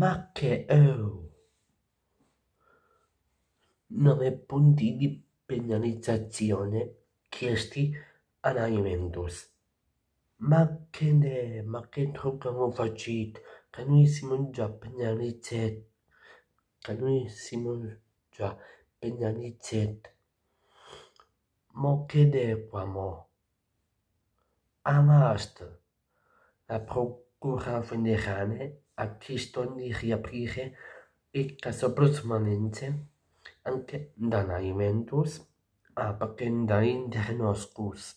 Ma che... Oh. 9 punti di penalizzazione chiesti alla Juventus. Ma che ne... ma che trucco abbiamo fatto? Che noi siamo già penalizzati. Che noi siamo già penalizzati. Ma che ne qua mo? Amast. La procura federale a artiston riaprire il Casalbrosmanense anche dalla Juventus a partendo da interno scus.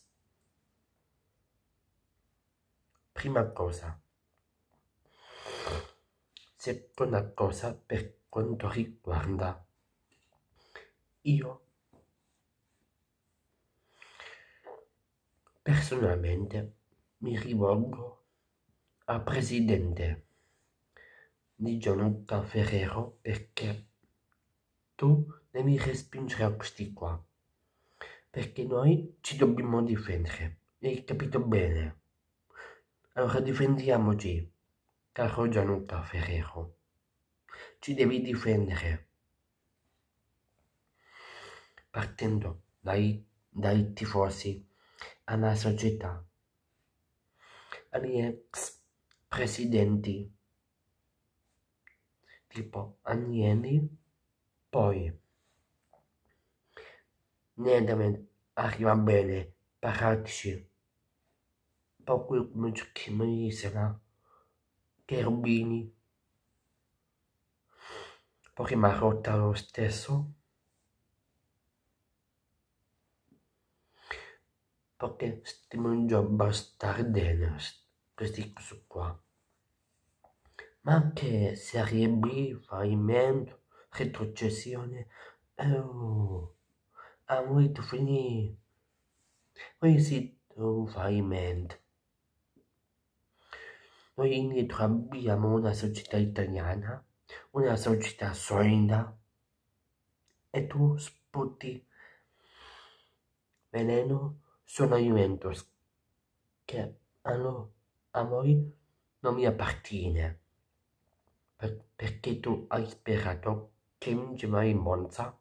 Prima cosa. Seconda cosa per quanto riguarda io personalmente mi rivolgo al presidente di Gianluca Ferrero perché tu devi respingere questi qua perché noi ci dobbiamo difendere hai capito bene allora difendiamoci caro Gianluca Ferrero ci devi difendere partendo dai, dai tifosi alla società agli ex presidenti tipo Agnelli, poi Nedamed arriva bene, Paracci, poi come giochiamo di sera, Cherubini, poi Marotta lo stesso, perché stiamo in gioco bastardenast, questi qua ma anche Serie B, fallimento, retrocessione. Eh, oh, ha ah, voluto finire. Ho si un fallimento. Noi indietro abbiamo una società italiana, una società solida, e tu sputi veleno su sono Juventus, che a, no, a noi non mi appartiene per, perché tu hai sperato che non ci vinceva il Monza,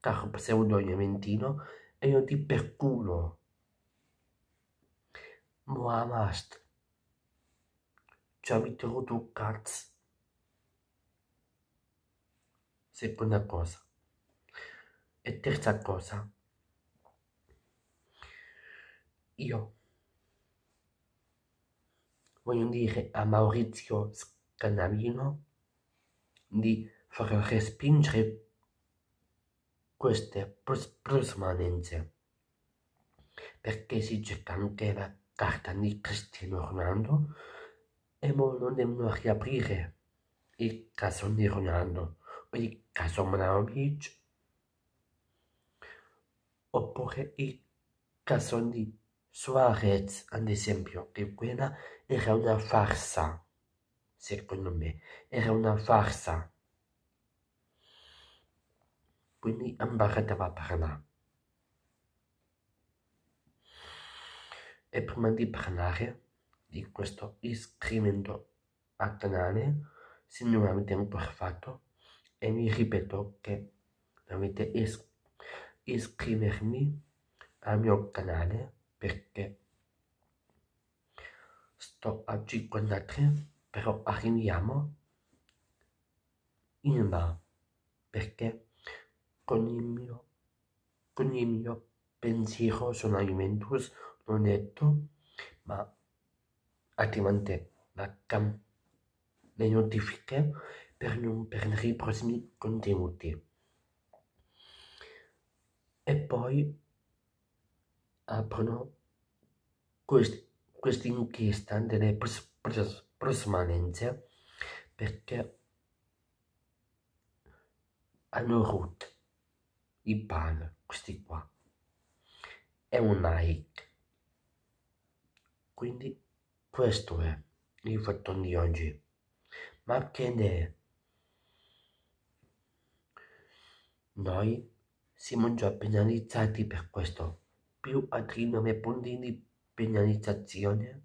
caro pseudo Juventino, e io ti perculo. Mohamast, ci avete rotto cazzo. Seconda cosa. E terza cosa. Io voglio dire a Maurizio Cannavino di far respingere queste permanenze perché si gioca anche la carta di Cristiano Ronaldo e non devono riaprire il caso di Ronaldo o il caso Manovic oppure il caso di Suarez ad esempio che quella era una farsa secondo me, era una farsa. Quindi imbaratava a parlare. E prima di parlare di questo iscrivendo al canale, se non l'avete ancora fatto, e vi ripeto che dovete is iscrivermi al mio canale perché sto a 53 però arriviamo in là perché con il mio, con il mio pensiero sulla Juventus l'ho detto, ma attivante la cam- le notifiche per non perdere i prossimi contenuti. E poi aprono quest- questa delle persone. Pres- prossimamente perché hanno root il pane questi qua è un hit quindi questo è il fatto di oggi ma che ne è noi siamo già penalizzati per questo più altri 9 punti di penalizzazione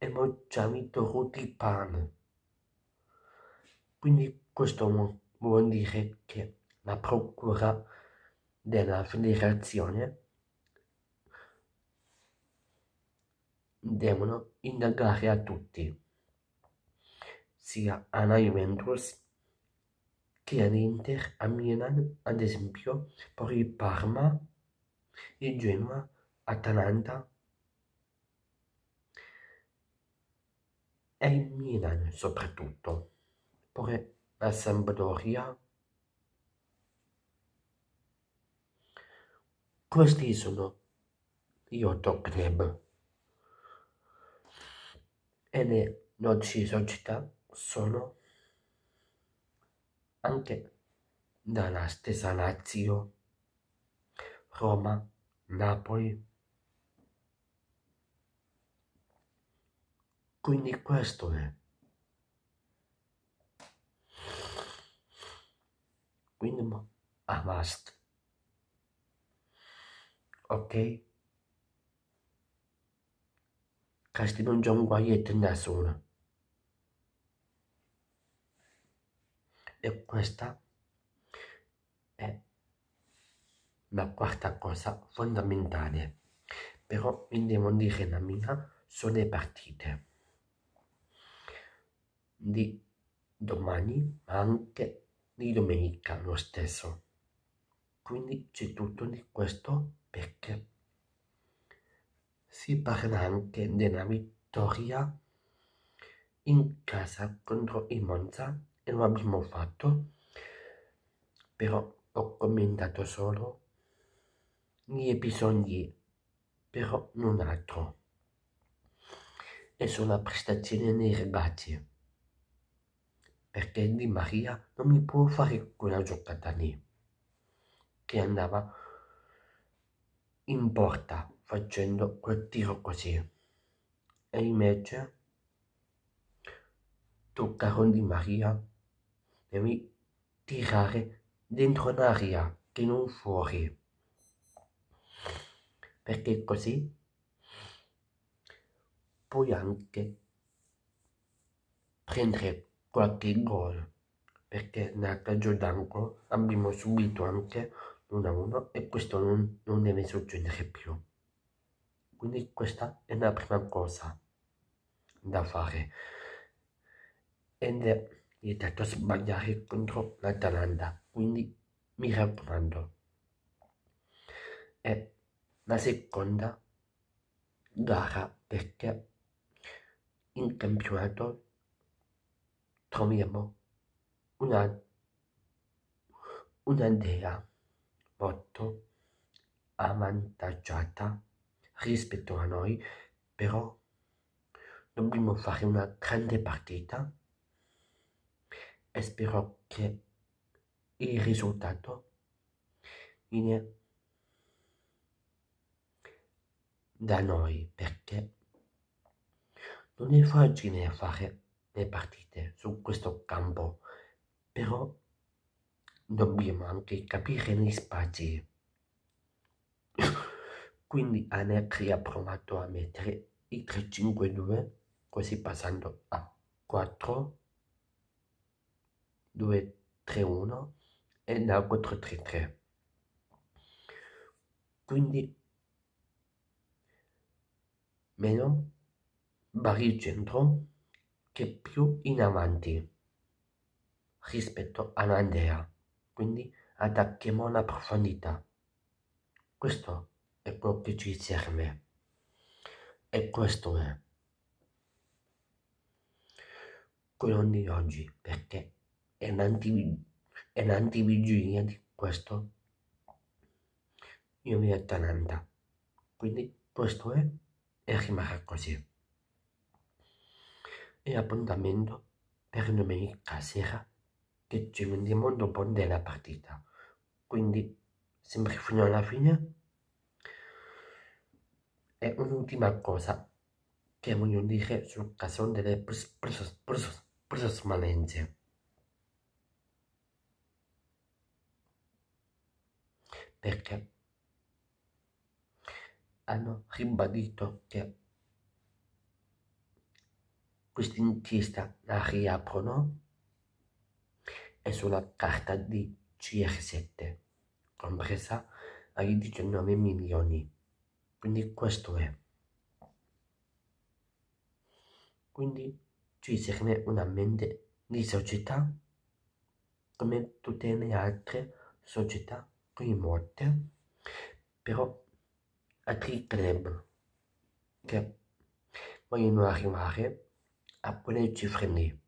emociamento rutipan. Quindi questo vuol dire che la procura della federazione devono indagare a tutti, sia alla Juventus che all'Inter, a Milan ad esempio, poi Parma, il Genoa, Atalanta, e il Milan soprattutto, pure la Sampdoria. Questi sono gli otto club e le noci società sono anche dalla stessa Lazio, Roma, Napoli, Quindi questo è. Quindi ah, a must. Ok? Kasti non c'è un guaietto in nessuna. E questa è la quarta cosa fondamentale. Però vi devo dire la mia sono le partite di domani, ma anche di domenica lo stesso. Quindi c'è tutto di questo perché si parla anche della vittoria in casa contro il Monza e lo abbiamo fatto, però ho commentato solo gli episodi, però non altro. E sulla prestazione dei ragazzi perché di Maria non mi può fare quella giocata lì, che andava in porta facendo quel tiro così. E invece toccarono di Maria devi tirare dentro l'aria che non fuori. Perché così puoi anche prendere qualche gol, perché Nata Giordanco abbiamo subito anche l'1-1 e questo non, non deve succedere più. Quindi questa è la prima cosa da fare. Ed è vietato sbagliare contro l'Atalanta, quindi mi raccomando. E la seconda gara perché in campionato troviamo una, una dea molto avvantaggiata rispetto a noi, però dobbiamo fare una grande partita e spero che il risultato viene da noi perché non è facile fare le partite su questo campo, però dobbiamo anche capire gli spazi. Quindi Anelli ha provato a mettere i 3-5-2, così passando a 4, 2, 3, 1 e da 4, 3, 3. Quindi meno centro che più in avanti rispetto a quindi attacchiamo la profondità. Questo è quello che ci serve. E questo è quello di oggi, perché è l'antivigilia di questo io mi Atalanta. Quindi questo è e rimarrà così e appuntamento per domenica sera che ci vendiamo dopo della partita. Quindi, sempre fino alla fine. E un'ultima cosa che voglio dire sul caso delle prosmalenze. Perché hanno ribadito che questa inchiesta la riaprono e sulla carta di CR7, compresa ai 19 milioni. Quindi questo è. Quindi ci serve una mente di società come tutte le altre società qui remote, però altri club che vogliono arrivare a volerci freni.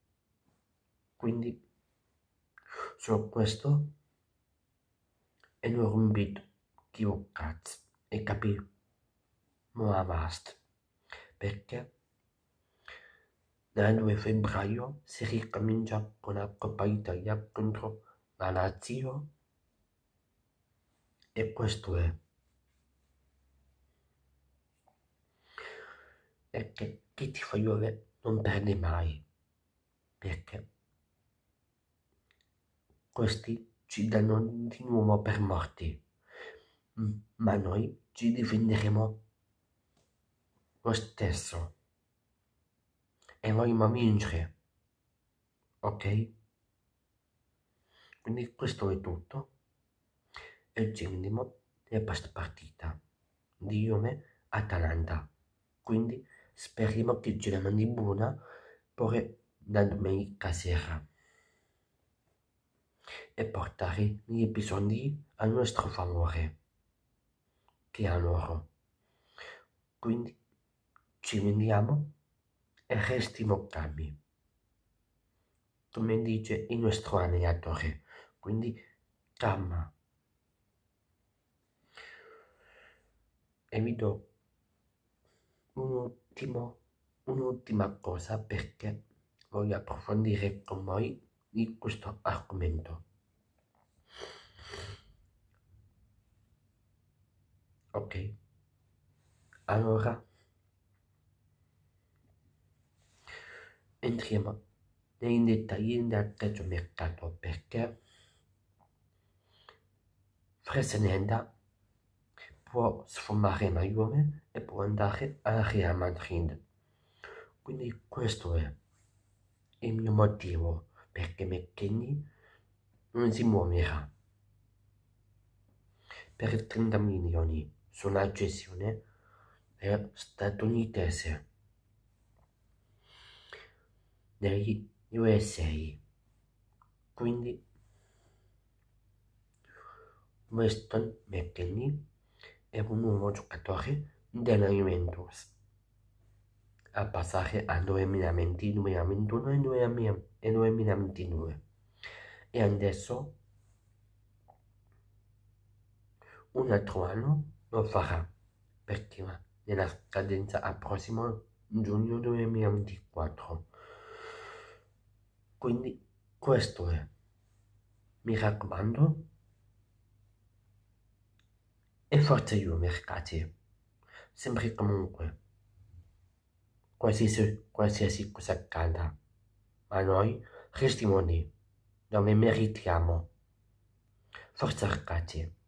Quindi su questo e è un invito cazzo e capì ma basta perché dal 2 febbraio si ricomincia con la Coppa Italia contro la Lazio e questo è perché chi ti fa giocare non perde mai, perché questi ci danno di nuovo per morti, mm, ma noi ci difenderemo lo stesso e vogliamo vincere, ok? Quindi questo è tutto e ci vediamo cenimo della partita di Juve-Atalanta. Quindi speriamo che più di buona per dormire casera e portare gli episodi a nostro favore che a loro. Quindi ci vediamo e restiamo calmi. Come dice il nostro allenatore, quindi calma. E vi do uno ultimo, un'ultima cosa perché voglio approfondire con voi di questo argomento. Ok, allora entriamo nei dettagli del mercato perché Fresenenda può sfumare Naomi e può andare a Real Madrid. Quindi questo è il mio motivo perché McKinney non si muoverà. Per 30 milioni su una gestione eh, statunitense negli USA. Quindi Weston McKinney es un nuevo chocatorre de alimentos. Al pasaje a 2029, 2021 y 2022. y ahora un altro año lo farà per prima la scadenza al prossimo giugno 2024. Quindi questo è. Mi raccomando, Enforcei-o em recate. Sempre comunque. Qualsiasi, qualsiasi cosa accada. Ma noi restiamo lì. mérito mi meritiamo. Forza recate.